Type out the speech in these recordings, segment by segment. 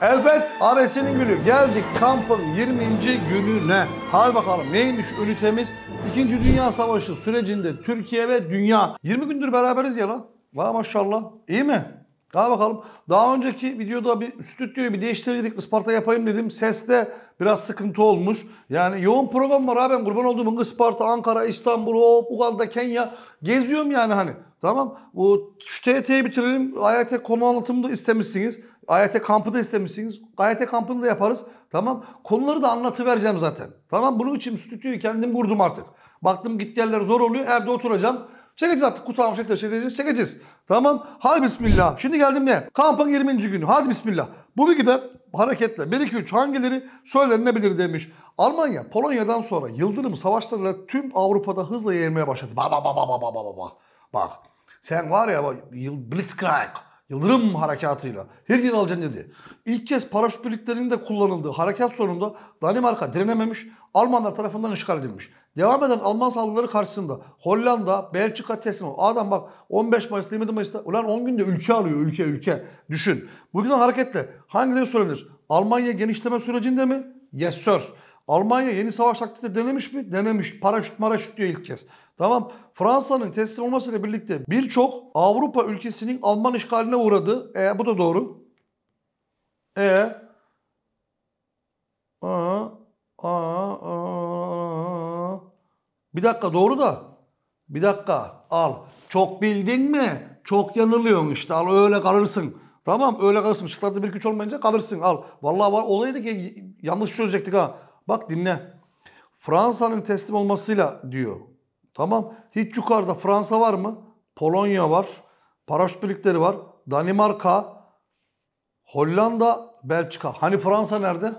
Elbet abesinin günü geldik kampın 20. gününe. Hadi bakalım neymiş ünitemiz? İkinci Dünya Savaşı sürecinde Türkiye ve dünya. 20 gündür beraberiz ya lan. Vay maşallah. İyi mi? Daha bakalım. Daha önceki videoda bir stüdyoyu bir değiştirdik. Isparta yapayım dedim. Seste biraz sıkıntı olmuş. Yani yoğun program var abi. Ben kurban olduğum Isparta, Ankara, İstanbul, hop, Uganda, Kenya. Geziyorum yani hani. Tamam. Bu şu TYT'yi bitirelim. AYT konu anlatımı da istemişsiniz. AYT kampı da istemişsiniz. AYT kampını da yaparız. Tamam. Konuları da anlatıvereceğim zaten. Tamam. Bunun için stüdyoyu kendim kurdum artık. Baktım git yerler zor oluyor. Evde oturacağım. Çekeceğiz artık kutsal müşteri çekeceğiz. Çekeceğiz. Tamam. Hadi bismillah. Şimdi geldim ne? Kampın 20. günü. Hadi bismillah. Bu bir bilgide hareketle 1-2-3 hangileri söylenebilir demiş. Almanya Polonya'dan sonra Yıldırım savaşlarıyla tüm Avrupa'da hızla yayılmaya başladı. Ba ba ba ba ba ba ba ba. Bak sen var ya Blitzkrieg Yıldırım harekatıyla her gün alacaksın dedi. İlk kez paraşüt birliklerinin de kullanıldığı harekat sonunda Danimarka direnememiş, Almanlar tarafından işgal edilmiş. Devam eden Alman saldırıları karşısında Hollanda, Belçika teslim oldu. Adam bak 15 Mayıs, 27 Mayıs'ta ulan 10 günde ülke alıyor ülke ülke. Düşün. Bugünden hareketle hangileri söylenir? Almanya genişleme sürecinde mi? Yes sir. Almanya yeni savaş taktiği denemiş mi? Denemiş. Paraşüt maraşüt diyor ilk kez. Tamam. Fransa'nın teslim olmasıyla birlikte birçok Avrupa ülkesinin Alman işgaline uğradı. E bu da doğru. E Bir dakika doğru da. Bir dakika al. Çok bildin mi? Çok yanılıyorsun işte al öyle kalırsın. Tamam öyle kalırsın. Şıklarda bir güç olmayınca kalırsın al. Vallahi var olaydı ki yanlış çözecektik ha. Bak dinle. Fransa'nın teslim olmasıyla diyor. Tamam. Hiç yukarıda Fransa var mı? Polonya var. Paraşüt birlikleri var. Danimarka, Hollanda, Belçika. Hani Fransa nerede?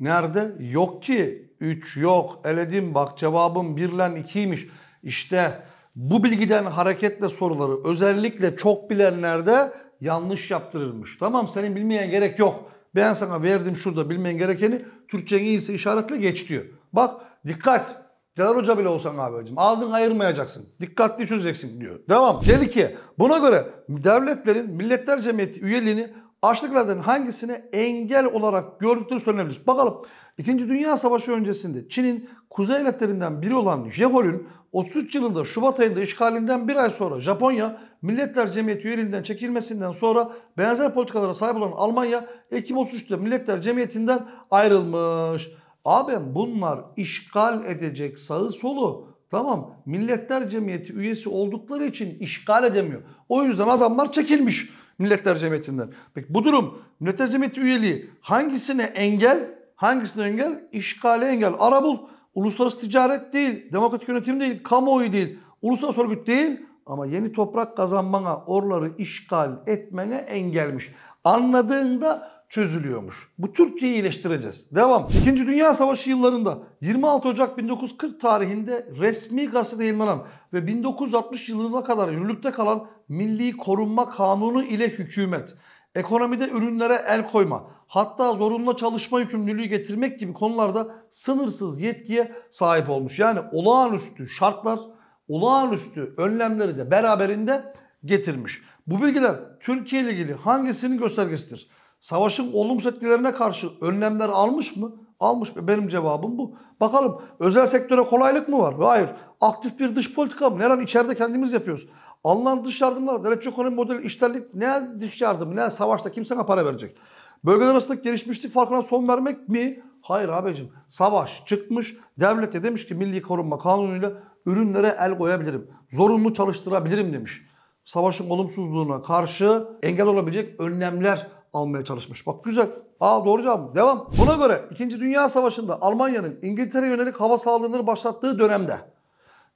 Nerede? Yok ki. 3 yok. Eledim bak cevabım 1 ile 2'ymiş. İşte bu bilgiden hareketle soruları özellikle çok bilenlerde yanlış yaptırırmış. Tamam senin bilmeyen gerek yok. Ben sana verdim şurada bilmeyen gerekeni. Türkçen iyisi işaretle geç diyor. Bak dikkat. Celal Hoca bile olsan abicim ağzını ayırmayacaksın. Dikkatli çözeceksin diyor. Devam. Dedi ki buna göre devletlerin milletler cemiyeti üyeliğini açlıklardan hangisini engel olarak gördükleri söylenebilir. Bakalım İkinci Dünya Savaşı öncesinde Çin'in kuzey eyaletlerinden biri olan Jegol'ün 33 yılında Şubat ayında işgalinden bir ay sonra Japonya Milletler Cemiyeti üyeliğinden çekilmesinden sonra benzer politikalara sahip olan Almanya Ekim 33'te Milletler Cemiyeti'nden ayrılmış. Abim bunlar işgal edecek sağı solu Tamam milletler cemiyeti üyesi oldukları için işgal edemiyor. O yüzden adamlar çekilmiş. Milletler Cemiyeti'nden. Peki bu durum Milletler Cemiyeti üyeliği hangisine engel? Hangisine engel? İşgale engel. arabul, Uluslararası ticaret değil, demokratik yönetim değil, kamuoyu değil, uluslararası örgüt değil ama yeni toprak kazanmana, orları işgal etmene engelmiş. Anladığında çözülüyormuş. Bu Türkçeyi iyileştireceğiz. Devam. İkinci Dünya Savaşı yıllarında 26 Ocak 1940 tarihinde resmi gazete yayınlanan ve 1960 yılına kadar yürürlükte kalan Milli Korunma Kanunu ile hükümet, ekonomide ürünlere el koyma, hatta zorunlu çalışma yükümlülüğü getirmek gibi konularda sınırsız yetkiye sahip olmuş. Yani olağanüstü şartlar, olağanüstü önlemleri de beraberinde getirmiş. Bu bilgiler Türkiye ile ilgili hangisinin göstergesidir? Savaşın olumsuz etkilerine karşı önlemler almış mı? Almış mı? Benim cevabım bu. Bakalım özel sektöre kolaylık mı var? Hayır. Aktif bir dış politika mı? Her içeride kendimiz yapıyoruz. Alınan dış yardımlar, devletçi ekonomi modeli, işlerlik ne dış yardım, ne savaşta kim sana para verecek? Bölgeler arasındaki gelişmişlik farkına son vermek mi? Hayır abicim. Savaş çıkmış, devlete demiş ki milli korunma kanunuyla ürünlere el koyabilirim. Zorunlu çalıştırabilirim demiş. Savaşın olumsuzluğuna karşı engel olabilecek önlemler almaya çalışmış. Bak güzel. Aa doğru cevap. Devam. Buna göre 2. Dünya Savaşı'nda Almanya'nın İngiltere yönelik hava saldırıları başlattığı dönemde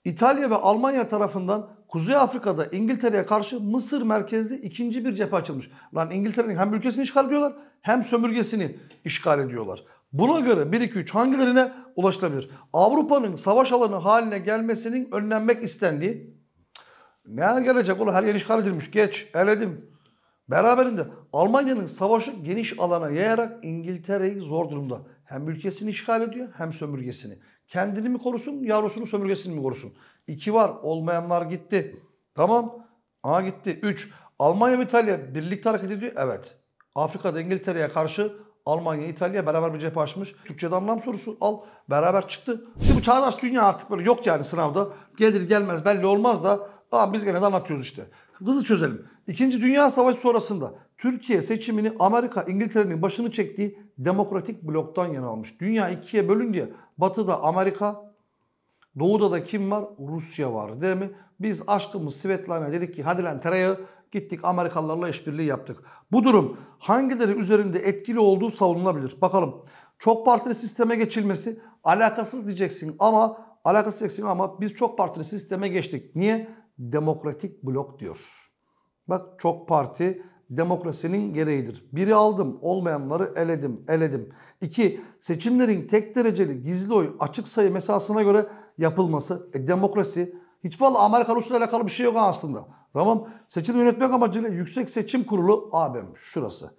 İtalya ve Almanya tarafından Kuzey Afrika'da İngiltere'ye karşı Mısır merkezli ikinci bir cephe açılmış. Lan İngiltere'nin hem ülkesini işgal ediyorlar hem sömürgesini işgal ediyorlar. Buna göre 1-2-3 hangilerine ulaşılabilir? Avrupa'nın savaş alanı haline gelmesinin önlenmek istendiği ne gelecek oğlum her yer işgal edilmiş geç eledim. Beraberinde Almanya'nın savaşı geniş alana yayarak İngiltere'yi zor durumda. Hem ülkesini işgal ediyor hem sömürgesini. Kendini mi korusun, yavrusunu sömürgesini mi korusun? İki var. Olmayanlar gitti. Tamam. A gitti. Üç. Almanya ve İtalya birlikte hareket ediyor. Evet. Afrika'da İngiltere'ye karşı Almanya, İtalya beraber bir cephe açmış. Türkçe'de anlam sorusu al. Beraber çıktı. Şimdi bu çağdaş dünya artık böyle yok yani sınavda. Gelir gelmez belli olmaz da. Aa, biz gene de anlatıyoruz işte. Hızlı çözelim. İkinci Dünya Savaşı sonrasında Türkiye seçimini Amerika, İngiltere'nin başını çektiği demokratik bloktan yana almış. Dünya ikiye bölün diye batıda Amerika, doğuda da kim var? Rusya var değil mi? Biz aşkımız Svetlana dedik ki hadi lan tereyağı gittik Amerikalılarla işbirliği yaptık. Bu durum hangileri üzerinde etkili olduğu savunulabilir. Bakalım çok partili sisteme geçilmesi alakasız diyeceksin ama alakasız diyeceksin ama biz çok partili sisteme geçtik. Niye? Demokratik blok diyor. Bak çok parti demokrasinin gereğidir. Biri aldım, olmayanları eledim, eledim. İki, seçimlerin tek dereceli gizli oy açık sayı mesasına göre yapılması. E, demokrasi, hiç valla Amerikan usulüyle alakalı bir şey yok aslında. Tamam, seçim yönetmek amacıyla Yüksek Seçim Kurulu, abim şurası.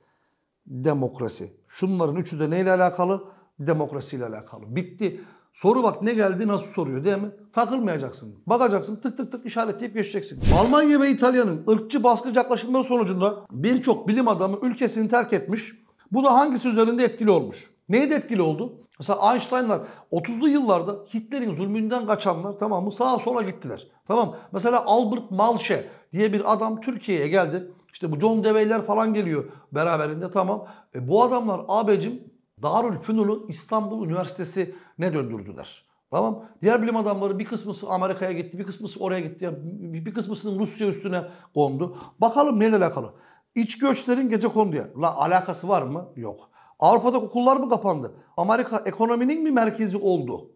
Demokrasi. Şunların üçü de neyle alakalı? Demokrasiyle alakalı. Bitti. Soru bak ne geldi nasıl soruyor değil mi? Takılmayacaksın. Bakacaksın tık tık tık işaretleyip geçeceksin. Almanya ve İtalya'nın ırkçı baskıcı yaklaşımları sonucunda birçok bilim adamı ülkesini terk etmiş. Bu da hangisi üzerinde etkili olmuş? Neyde etkili oldu? Mesela Einstein'lar 30'lu yıllarda Hitler'in zulmünden kaçanlar tamam mı sağa sola gittiler. Tamam Mesela Albert Malsche diye bir adam Türkiye'ye geldi. İşte bu John Dewey'ler falan geliyor beraberinde tamam. E, bu adamlar abicim Darül Fünun'u İstanbul Üniversitesi'ne döndürdüler. Tamam. Diğer bilim adamları bir kısmısı Amerika'ya gitti, bir kısmısı oraya gitti. Yani bir kısmısının Rusya üstüne kondu. Bakalım neyle alakalı. İç göçlerin gece ya, La alakası var mı? Yok. Avrupa'da okullar mı kapandı? Amerika ekonominin mi merkezi oldu?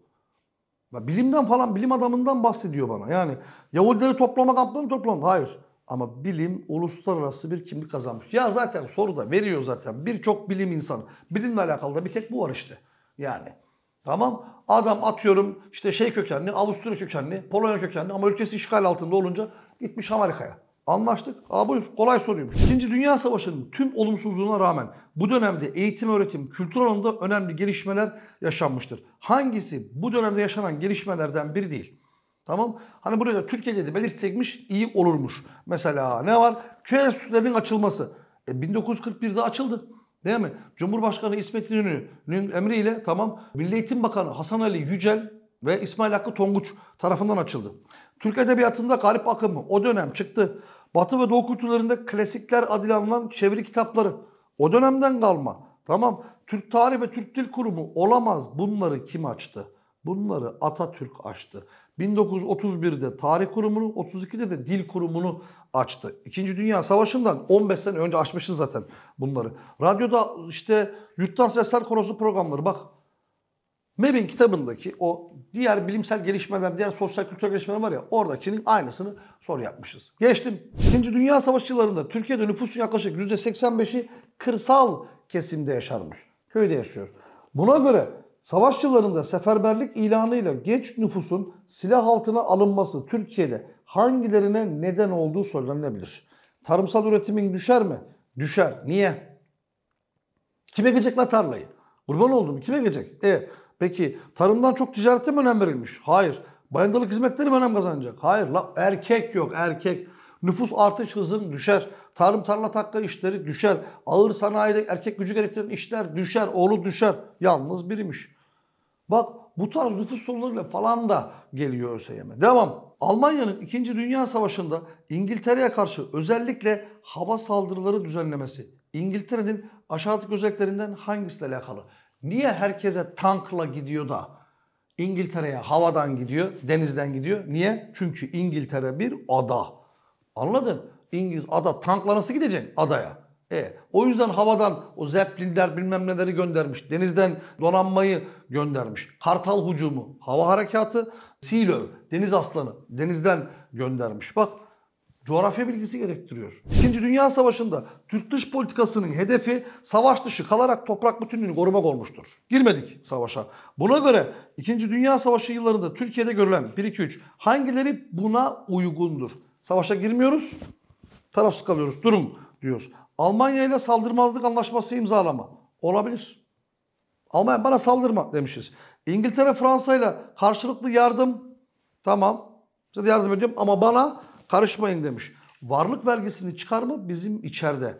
Bilimden falan, bilim adamından bahsediyor bana. Yani Yahudileri toplama kampları mı toplama? Hayır. Ama bilim uluslararası bir kimlik kazanmış. Ya zaten soruda veriyor zaten. Birçok bilim insanı. Bilimle alakalı da bir tek bu var işte. Yani. Tamam. Adam atıyorum işte şey kökenli, Avusturya kökenli, Polonya kökenli ama ülkesi işgal altında olunca gitmiş Amerika'ya. Anlaştık. Aa buyur kolay soruyormuş. İkinci Dünya Savaşı'nın tüm olumsuzluğuna rağmen bu dönemde eğitim, öğretim, kültür alanında önemli gelişmeler yaşanmıştır. Hangisi bu dönemde yaşanan gelişmelerden biri değil? Tamam. Hani buraya da Türkiye'de de belirtsekmiş iyi olurmuş. Mesela ne var? Köy enstitülerinin açılması. E, 1941'de açıldı. Değil mi? Cumhurbaşkanı İsmet İnönü'nün emriyle tamam Milli Eğitim Bakanı Hasan Ali Yücel ve İsmail Hakkı Tonguç tarafından açıldı. Türk Edebiyatı'nda garip akımı o dönem çıktı. Batı ve Doğu kültürlerinde klasikler adil anılan çeviri kitapları o dönemden kalma. Tamam Türk Tarih ve Türk Dil Kurumu olamaz bunları kim açtı? Bunları Atatürk açtı. 1931'de tarih kurumunu, 32'de de dil kurumunu açtı. İkinci Dünya Savaşı'ndan 15 sene önce açmışız zaten bunları. Radyoda işte Yurttan Sesler konusu programları bak. MEB'in kitabındaki o diğer bilimsel gelişmeler, diğer sosyal kültürel gelişmeler var ya oradakinin aynısını sonra yapmışız. Geçtim. İkinci Dünya Savaşı yıllarında Türkiye'de nüfusun yaklaşık %85'i kırsal kesimde yaşarmış. Köyde yaşıyor. Buna göre Savaş yıllarında seferberlik ilanıyla geç nüfusun silah altına alınması Türkiye'de hangilerine neden olduğu söylenebilir. Tarımsal üretimin düşer mi? Düşer. Niye? Kime gidecek la tarlayı? Kurban oldum. Kime gidecek? E peki tarımdan çok ticarete mi önem verilmiş? Hayır. Bayandalık hizmetleri mi önem kazanacak? Hayır. La, erkek yok erkek. Nüfus artış hızın düşer. Tarım tarla takla işleri düşer. Ağır sanayide erkek gücü gerektiren işler düşer. Oğlu düşer. Yalnız birimiş. Bak bu tarz nüfus sorunlarıyla falan da geliyor ÖSYM. Devam. Almanya'nın 2. Dünya Savaşı'nda İngiltere'ye karşı özellikle hava saldırıları düzenlemesi İngiltere'nin aşağıdaki özelliklerinden hangisiyle alakalı? Niye herkese tankla gidiyor da İngiltere'ye havadan gidiyor, denizden gidiyor? Niye? Çünkü İngiltere bir ada. Anladın? İngiliz ada tankla nasıl gideceksin adaya? E, o yüzden havadan o Zeppelin'ler bilmem neleri göndermiş. Denizden donanmayı göndermiş. Kartal hücumu, hava harekatı, Silöv, deniz aslanı denizden göndermiş. Bak coğrafya bilgisi gerektiriyor. İkinci Dünya Savaşı'nda Türk dış politikasının hedefi savaş dışı kalarak toprak bütünlüğünü korumak olmuştur. Girmedik savaşa. Buna göre İkinci Dünya Savaşı yıllarında Türkiye'de görülen 1-2-3 hangileri buna uygundur? Savaşa girmiyoruz, tarafsız kalıyoruz, durum diyoruz. Almanya ile saldırmazlık anlaşması imzalama. Olabilir. Almanya bana saldırma demişiz. İngiltere Fransa ile karşılıklı yardım. Tamam. Size yardım ediyorum ama bana karışmayın demiş. Varlık vergisini çıkarma bizim içeride.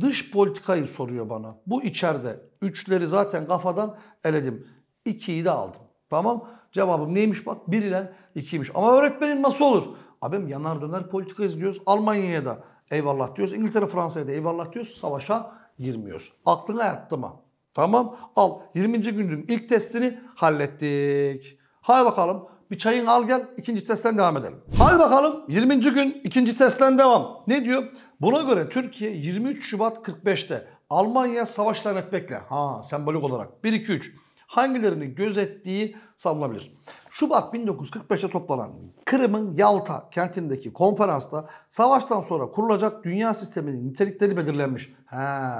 Dış politikayı soruyor bana. Bu içeride. Üçleri zaten kafadan eledim. İkiyi de aldım. Tamam. Cevabım neymiş bak? Bir ile ikiymiş. Ama öğretmenin nasıl olur? Abim yanar döner politika izliyoruz. Almanya'ya da Eyvallah diyoruz. İngiltere Fransa'ya da eyvallah diyoruz. Savaşa girmiyoruz. Aklına yattı mı? Tamam. Al 20. günün ilk testini hallettik. Hay bakalım. Bir çayın al gel. ikinci testten devam edelim. Hay bakalım. 20. gün ikinci testten devam. Ne diyor? Buna göre Türkiye 23 Şubat 45'te Almanya savaştan etmekle. Ha sembolik olarak. 1 2 3 hangilerini gözettiği savunulabilir. Şubat 1945'te toplanan Kırım'ın Yalta kentindeki konferansta savaştan sonra kurulacak dünya sisteminin nitelikleri belirlenmiş. Ha,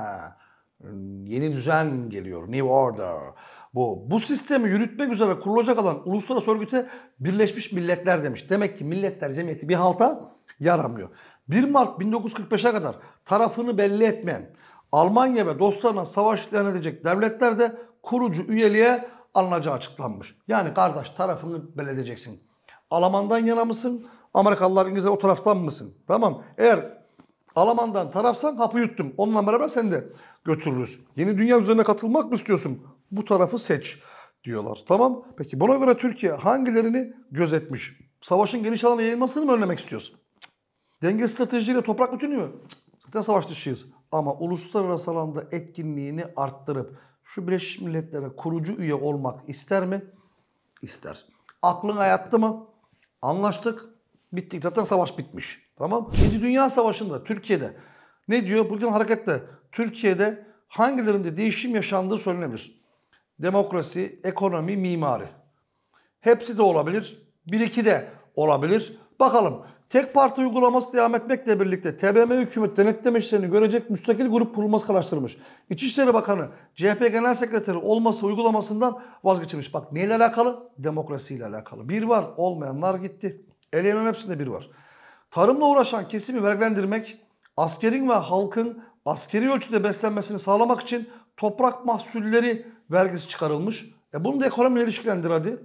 yeni düzen geliyor, New Order. Bu, bu sistemi yürütmek üzere kurulacak olan uluslararası örgüte Birleşmiş Milletler demiş. Demek ki Milletler Cemiyeti bir halta yaramıyor. 1 Mart 1945'e kadar tarafını belli etmeyen Almanya ve dostlarına savaş ilan edecek devletler de kurucu üyeliğe alınacağı açıklanmış. Yani kardeş tarafını beledeceksin. Almandan yana mısın? Amerikalılar İngilizler o taraftan mısın? Tamam. Eğer Almandan tarafsan hapı yuttum. Onunla beraber seni de götürürüz. Yeni dünya üzerine katılmak mı istiyorsun? Bu tarafı seç diyorlar. Tamam. Peki buna göre Türkiye hangilerini gözetmiş? Savaşın geniş alana yayılmasını mı önlemek istiyorsun? Denge stratejiyle toprak bütünü mü? Cık. Zaten savaş dışıyız. Ama uluslararası alanda etkinliğini arttırıp şu Birleşmiş Milletler'e kurucu üye olmak ister mi? İster. Aklın yattı mı? Anlaştık. Bittik. Zaten savaş bitmiş. Tamam. İkinci Dünya Savaşı'nda Türkiye'de ne diyor? Bugün harekette Türkiye'de hangilerinde değişim yaşandığı söylenebilir. Demokrasi, ekonomi, mimari. Hepsi de olabilir. Bir iki de olabilir. Bakalım Tek parti uygulaması devam etmekle birlikte TBMM hükümet denetleme işlerini görecek müstakil grup kurulması kararlaştırmış. İçişleri Bakanı CHP Genel Sekreteri olması uygulamasından vazgeçilmiş. Bak neyle alakalı? Demokrasiyle alakalı. Bir var olmayanlar gitti. Eleyemem hepsinde bir var. Tarımla uğraşan kesimi vergilendirmek, askerin ve halkın askeri ölçüde beslenmesini sağlamak için toprak mahsulleri vergisi çıkarılmış. E bunu da ekonomiyle ilişkilendir hadi.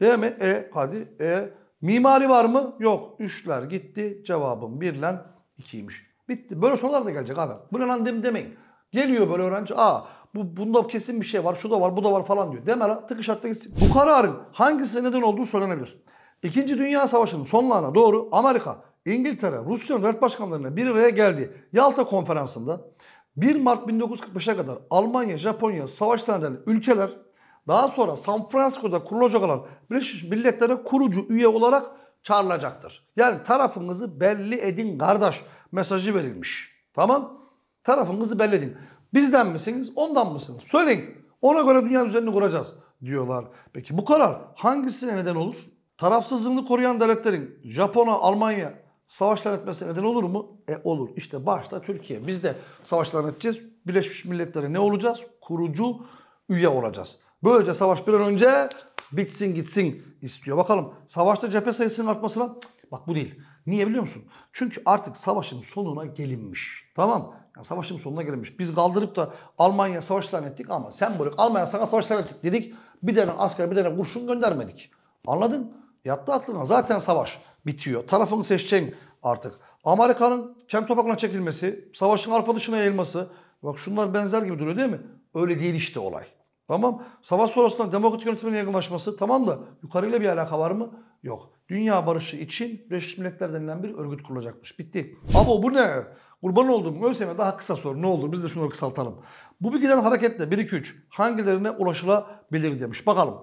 Değil mi? E hadi. E Mimari var mı? Yok. Üçler gitti. Cevabım bir lan ikiymiş. Bitti. Böyle sorular da gelecek abi. Bu ne lan dem demeyin. Geliyor böyle öğrenci. Aa bu, bunda kesin bir şey var, şu da var, bu da var falan diyor. Deme lan tık işaretle gitsin. Bu kararın hangisine neden olduğu söylenebilir. İkinci Dünya Savaşı'nın sonlarına doğru Amerika, İngiltere, Rusya'nın devlet başkanlarına bir araya geldi. Yalta konferansında 1 Mart 1945'e kadar Almanya, Japonya savaştan eden ülkeler daha sonra San Francisco'da kurulacak olan Birleşmiş Milletler'e kurucu üye olarak çağrılacaktır. Yani tarafınızı belli edin kardeş mesajı verilmiş. Tamam? Tarafınızı belli edin. Bizden misiniz? Ondan mısınız? Söyleyin. Ona göre dünya düzenini kuracağız diyorlar. Peki bu karar hangisine neden olur? Tarafsızlığını koruyan devletlerin Japon'a, Almanya savaşlar etmesine neden olur mu? E olur. İşte başta Türkiye. Biz de savaşlar edeceğiz. Birleşmiş Milletler'e ne olacağız? Kurucu üye olacağız. Böylece savaş bir an önce bitsin gitsin istiyor. Bakalım savaşta cephe sayısının artmasına bak bu değil. Niye biliyor musun? Çünkü artık savaşın sonuna gelinmiş. Tamam yani savaşın sonuna gelinmiş. Biz kaldırıp da Almanya savaş zannettik ama sen sembolik Almanya sana savaş zannettik dedik. Bir tane asker bir tane kurşun göndermedik. Anladın? Yattı aklına zaten savaş bitiyor. Tarafını seçeceksin artık. Amerika'nın kendi topraklarına çekilmesi, savaşın arpa dışına yayılması. Bak şunlar benzer gibi duruyor değil mi? Öyle değil işte olay. Tamam. Savaş sonrasında demokratik yönetimin yaygınlaşması tamam da yukarıyla bir alaka var mı? Yok. Dünya barışı için Birleşmiş Milletler denilen bir örgüt kurulacakmış. Bitti. Ama bu ne? Kurban olduğum ÖSYM daha kısa soru. Ne olur biz de şunu kısaltalım. Bu bir giden hareketle 1-2-3 hangilerine ulaşılabilir demiş. Bakalım.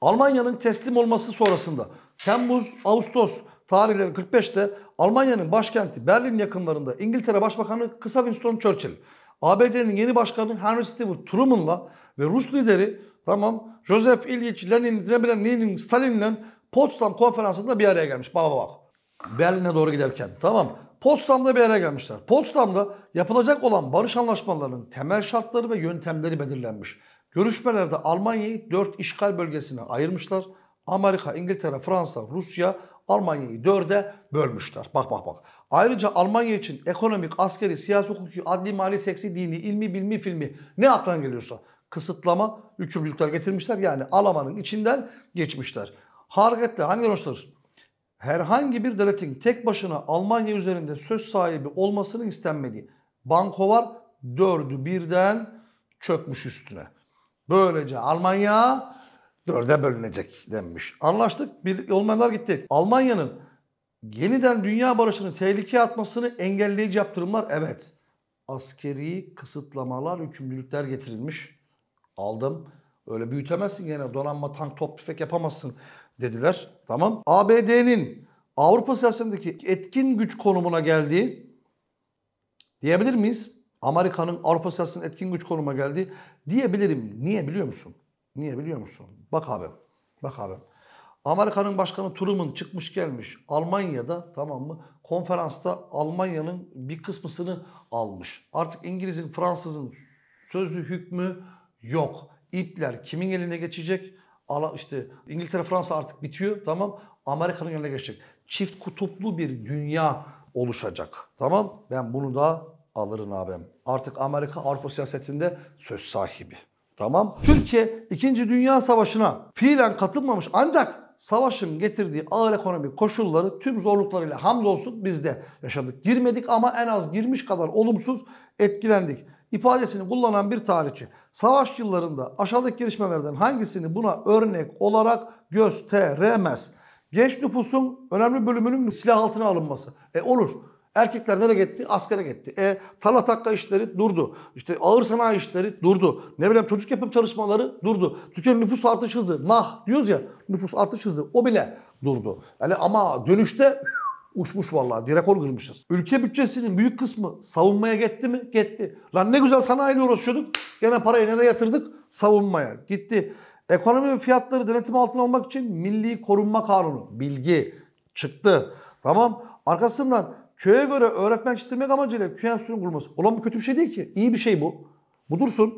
Almanya'nın teslim olması sonrasında Temmuz, Ağustos tarihleri 45'te Almanya'nın başkenti Berlin yakınlarında İngiltere Başbakanı kısa Winston Churchill, ABD'nin yeni başkanı Henry Stewart Truman'la ve Rus lideri tamam Joseph İlyich Lenin, Lenin, Lenin Stalin'le Potsdam konferansında bir araya gelmiş. Baba bak. Berlin'e doğru giderken tamam. Potsdam'da bir araya gelmişler. Potsdam'da yapılacak olan barış anlaşmalarının temel şartları ve yöntemleri belirlenmiş. Görüşmelerde Almanya'yı 4 işgal bölgesine ayırmışlar. Amerika, İngiltere, Fransa, Rusya Almanya'yı dörde bölmüşler. Bak bak bak. Ayrıca Almanya için ekonomik, askeri, siyasi, hukuki, adli, mali, seksi, dini, ilmi, bilmi, filmi ne aklına geliyorsa kısıtlama yükümlülükler getirmişler. Yani alamanın içinden geçmişler. Hareketle hangi hoşlanır? Herhangi bir devletin tek başına Almanya üzerinde söz sahibi olmasını istenmediği banko var. Dördü birden çökmüş üstüne. Böylece Almanya dörde bölünecek denmiş. Anlaştık. Bir olmayanlar gitti. Almanya'nın yeniden dünya barışını tehlikeye atmasını engelleyici yaptırımlar evet. Askeri kısıtlamalar, yükümlülükler getirilmiş aldım. Öyle büyütemezsin gene donanma, tank, top, tüfek yapamazsın dediler. Tamam. ABD'nin Avrupa siyasetindeki etkin güç konumuna geldiği diyebilir miyiz? Amerika'nın Avrupa siyasetinin etkin güç konuma geldiği diyebilirim. Niye biliyor musun? Niye biliyor musun? Bak abi. Bak abi. Amerika'nın başkanı Truman çıkmış gelmiş Almanya'da tamam mı? Konferansta Almanya'nın bir kısmısını almış. Artık İngiliz'in, Fransız'ın sözü, hükmü, yok. İpler kimin eline geçecek? Ala işte İngiltere Fransa artık bitiyor tamam. Amerika'nın eline geçecek. Çift kutuplu bir dünya oluşacak. Tamam ben bunu da alırım abim. Artık Amerika Avrupa siyasetinde söz sahibi. Tamam. Türkiye 2. Dünya Savaşı'na fiilen katılmamış ancak savaşın getirdiği ağır ekonomik koşulları tüm zorluklarıyla hamdolsun biz de yaşadık. Girmedik ama en az girmiş kadar olumsuz etkilendik ifadesini kullanan bir tarihçi savaş yıllarında aşağıdaki gelişmelerden hangisini buna örnek olarak gösteremez? Genç nüfusun önemli bölümünün silah altına alınması. E olur. Erkekler nereye gitti? Askere gitti. E tarla takla işleri durdu. İşte ağır sanayi işleri durdu. Ne bileyim çocuk yapım çalışmaları durdu. Türkiye'nin nüfus artış hızı nah diyoruz ya nüfus artış hızı o bile durdu. Yani ama dönüşte Uçmuş vallahi. Bir rekor kırmışız. Ülke bütçesinin büyük kısmı savunmaya gitti mi? Gitti. Lan ne güzel sanayiyle uğraşıyorduk. Gene parayı nereye yatırdık? Savunmaya. Gitti. Ekonomi ve fiyatları denetim altına almak için Milli Korunma Kanunu. Bilgi çıktı. Tamam. Arkasından köye göre öğretmen yetiştirmek amacıyla köy enstitüsünün kurulması. Olan bu kötü bir şey değil ki. İyi bir şey bu. Bu dursun.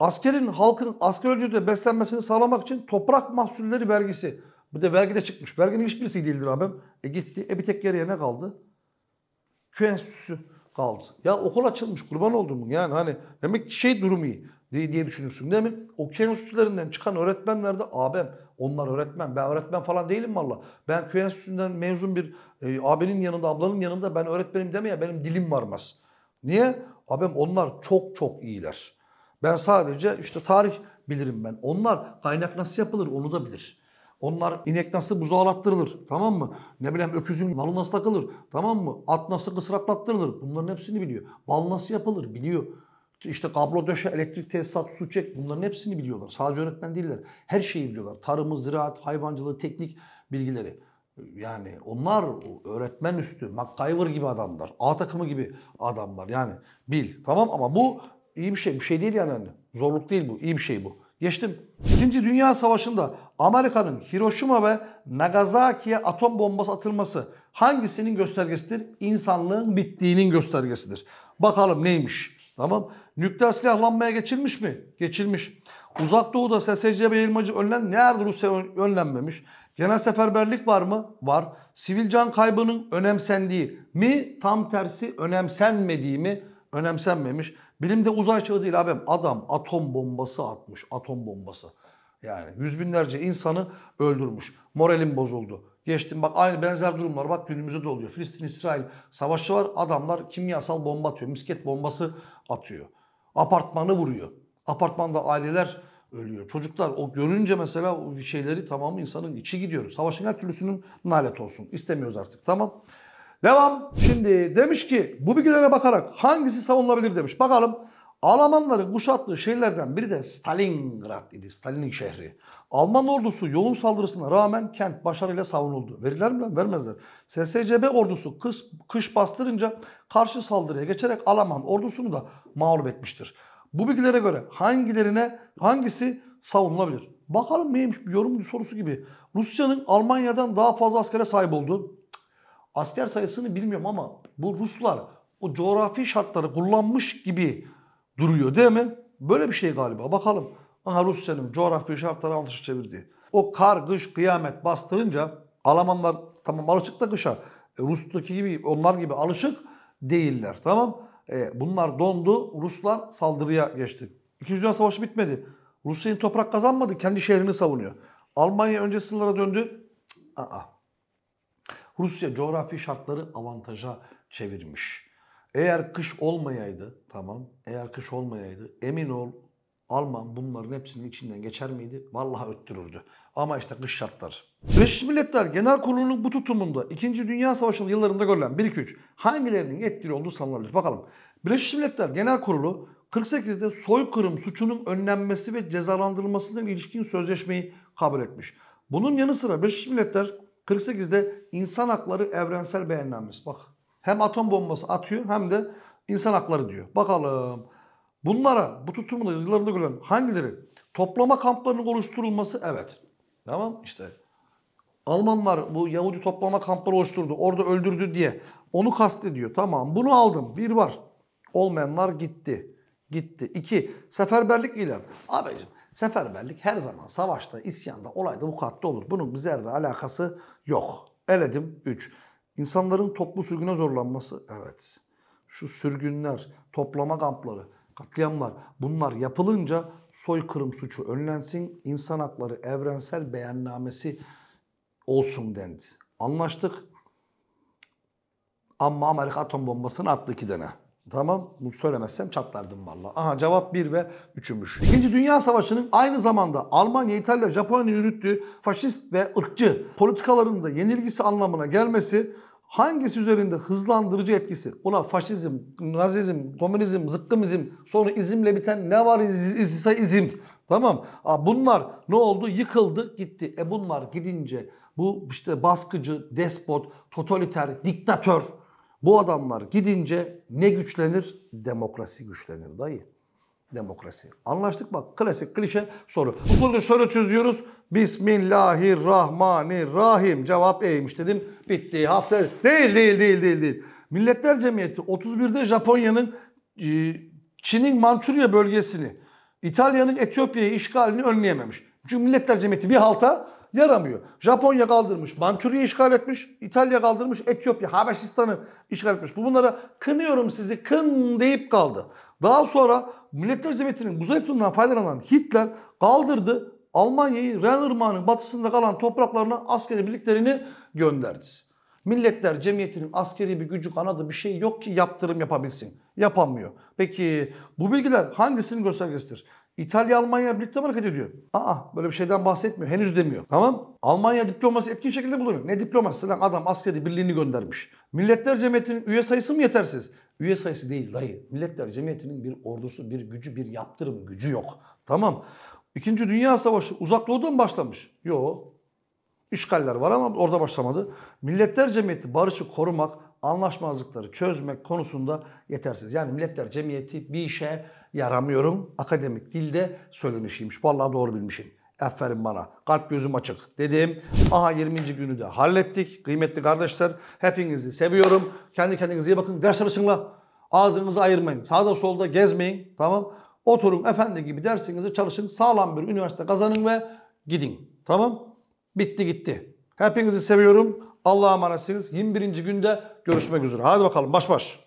Askerin halkın asgari ücretle beslenmesini sağlamak için toprak mahsulleri vergisi. Bir de vergi de çıkmış. Verginin hiçbirisi değildir abim. E gitti. E bir tek geriye ne kaldı? Q enstitüsü kaldı. Ya okul açılmış. Kurban oldum yani. Hani demek ki şey durum iyi diye, diye düşünürsün değil mi? O Q enstitülerinden çıkan öğretmenler de abim. Onlar öğretmen. Ben öğretmen falan değilim valla. Ben Q enstitüsünden mezun bir e, abinin yanında, ablanın yanında ben öğretmenim demeye benim dilim varmaz. Niye? Abim onlar çok çok iyiler. Ben sadece işte tarih bilirim ben. Onlar kaynak nasıl yapılır onu da bilir. Onlar inek nasıl buzağa lattırılır tamam mı? Ne bileyim öküzün nalı nasıl takılır tamam mı? At nasıl kısraklattırılır bunların hepsini biliyor. Bal nasıl yapılır biliyor. İşte kablo döşe, elektrik tesisat, su çek bunların hepsini biliyorlar. Sadece öğretmen değiller. Her şeyi biliyorlar. Tarımı, ziraat, hayvancılığı, teknik bilgileri. Yani onlar öğretmen üstü, MacGyver gibi adamlar, A takımı gibi adamlar yani bil. Tamam ama bu iyi bir şey, bir şey değil yani. Hani. Zorluk değil bu, iyi bir şey bu. Geçtim. İkinci Dünya Savaşı'nda Amerika'nın Hiroşima ve Nagasaki'ye atom bombası atılması hangisinin göstergesidir? İnsanlığın bittiğinin göstergesidir. Bakalım neymiş? Tamam. Nükleer silahlanmaya geçilmiş mi? Geçilmiş. Uzak Doğu'da SSCB yayılmacı önlen nerede Rusya önlenmemiş? Genel seferberlik var mı? Var. Sivil can kaybının önemsendiği mi? Tam tersi önemsenmediği mi? Önemsenmemiş. Bilimde uzay çağı değil abim. Adam atom bombası atmış. Atom bombası. Yani yüz binlerce insanı öldürmüş. Moralim bozuldu. Geçtim bak aynı benzer durumlar bak günümüzde de oluyor. Filistin-İsrail savaşı var. Adamlar kimyasal bomba atıyor. Misket bombası atıyor. Apartmanı vuruyor. Apartmanda aileler ölüyor. Çocuklar o görünce mesela o şeyleri tamamı insanın içi gidiyor. Savaşın her türlüsünün nalet olsun. İstemiyoruz artık tamam. Devam. Şimdi demiş ki bu bilgilere bakarak hangisi savunulabilir demiş. Bakalım. Almanların kuşattığı şehirlerden biri de Stalingrad idi. Stalin şehri. Alman ordusu yoğun saldırısına rağmen kent başarıyla savunuldu. Verirler mi lan? Vermezler. SSCB ordusu kış, kış bastırınca karşı saldırıya geçerek Alman ordusunu da mağlup etmiştir. Bu bilgilere göre hangilerine hangisi savunulabilir? Bakalım neymiş bir yorum sorusu gibi. Rusya'nın Almanya'dan daha fazla askere sahip olduğu asker sayısını bilmiyorum ama bu Ruslar o coğrafi şartları kullanmış gibi duruyor değil mi? Böyle bir şey galiba bakalım. Aha Rusya'nın coğrafi şartları alışık çevirdi. O kar, kış, kıyamet bastırınca Almanlar tamam alışık da kışa. E, Rus'taki gibi onlar gibi alışık değiller tamam. E, bunlar dondu Ruslar saldırıya geçti. İkinci Dünya Savaşı bitmedi. Rusya'nın toprak kazanmadı kendi şehrini savunuyor. Almanya öncesi yıllara döndü. Cık, aa, Rusya coğrafi şartları avantaja çevirmiş. Eğer kış olmayaydı tamam eğer kış olmayaydı emin ol Alman bunların hepsinin içinden geçer miydi? Vallahi öttürürdü. Ama işte kış şartlar. Birleşmiş Milletler Genel Kurulu'nun bu tutumunda 2. Dünya Savaşı'nın yıllarında görülen 1-2-3 hangilerinin etkili olduğu sanılabilir? Bakalım. Birleşmiş Milletler Genel Kurulu 48'de soykırım suçunun önlenmesi ve cezalandırılmasına ilişkin sözleşmeyi kabul etmiş. Bunun yanı sıra Birleşmiş Milletler 48'de insan hakları evrensel beyannamesi. Bak hem atom bombası atıyor hem de insan hakları diyor. Bakalım bunlara bu tutumunu yazılarında görülen hangileri? Toplama kamplarının oluşturulması evet. Tamam işte Almanlar bu Yahudi toplama kampları oluşturdu. Orada öldürdü diye. Onu kastediyor. Tamam bunu aldım. Bir var. Olmayanlar gitti. Gitti. İki. Seferberlik ilan. Abicim Seferberlik her zaman savaşta, isyanda, olayda vukuatta olur. Bunun bir zerre alakası yok. Eledim 3. İnsanların toplu sürgüne zorlanması. Evet. Şu sürgünler, toplama kampları, katliamlar bunlar yapılınca soykırım suçu önlensin. insan hakları evrensel beyannamesi olsun dendi. Anlaştık. Ama Amerika atom bombasını attı iki tane. Tamam bunu söylemezsem çatlardım valla. Aha cevap 1 ve 3'ümüş. İkinci Dünya Savaşı'nın aynı zamanda Almanya, İtalya, Japonya yürüttüğü faşist ve ırkçı politikaların da yenilgisi anlamına gelmesi hangisi üzerinde hızlandırıcı etkisi? Ula faşizm, nazizm, komünizm, zıkkımizm, sonra izimle biten ne var iz, iz, izim. Tamam. Aa, bunlar ne oldu? Yıkıldı, gitti. E bunlar gidince bu işte baskıcı, despot, totaliter, diktatör bu adamlar gidince ne güçlenir? Demokrasi güçlenir dayı. Demokrasi. Anlaştık bak klasik klişe soru. bu soruyu şöyle çözüyoruz. Bismillahirrahmanirrahim. Cevap E'ymiş dedim. Bitti. Hafta değil değil değil değil değil. Milletler Cemiyeti 31'de Japonya'nın e, Çin'in Mançurya bölgesini, İtalya'nın Etiyopya'yı işgalini önleyememiş. Çünkü Milletler Cemiyeti bir halta yaramıyor. Japonya kaldırmış, Mançurya işgal etmiş, İtalya kaldırmış, Etiyopya, Habeşistan'ı işgal etmiş. Bu bunlara kınıyorum sizi kın deyip kaldı. Daha sonra Milletler Cemiyeti'nin bu zayıflığından faydalanan Hitler kaldırdı. Almanya'yı Ren Irmağı'nın batısında kalan topraklarına askeri birliklerini gönderdi. Milletler Cemiyeti'nin askeri bir gücü kanadı bir şey yok ki yaptırım yapabilsin. Yapamıyor. Peki bu bilgiler hangisinin göstergesidir? İtalya Almanya birlikte mi hareket ediyor? Aa böyle bir şeyden bahsetmiyor. Henüz demiyor. Tamam? Almanya diplomasi etkin şekilde bulunuyor. Ne diploması lan adam askeri birliğini göndermiş. Milletler Cemiyeti'nin üye sayısı mı yetersiz? Üye sayısı değil dayı. Milletler Cemiyeti'nin bir ordusu, bir gücü, bir yaptırım gücü yok. Tamam. İkinci Dünya Savaşı uzak doğuda mı başlamış? Yok. İşgaller var ama orada başlamadı. Milletler Cemiyeti barışı korumak, anlaşmazlıkları çözmek konusunda yetersiz. Yani Milletler Cemiyeti bir işe yaramıyorum. Akademik dilde söylenişiymiş. Vallahi doğru bilmişim. Aferin bana. Kalp gözüm açık dedim. Aha 20. günü de hallettik. Kıymetli kardeşler hepinizi seviyorum. Kendi kendinize iyi bakın. Ders arasınla ağzınızı ayırmayın. Sağda solda gezmeyin. Tamam. Oturun efendi gibi dersinizi çalışın. Sağlam bir üniversite kazanın ve gidin. Tamam. Bitti gitti. Hepinizi seviyorum. Allah'a emanetsiniz. 21. günde görüşmek üzere. Hadi bakalım baş baş.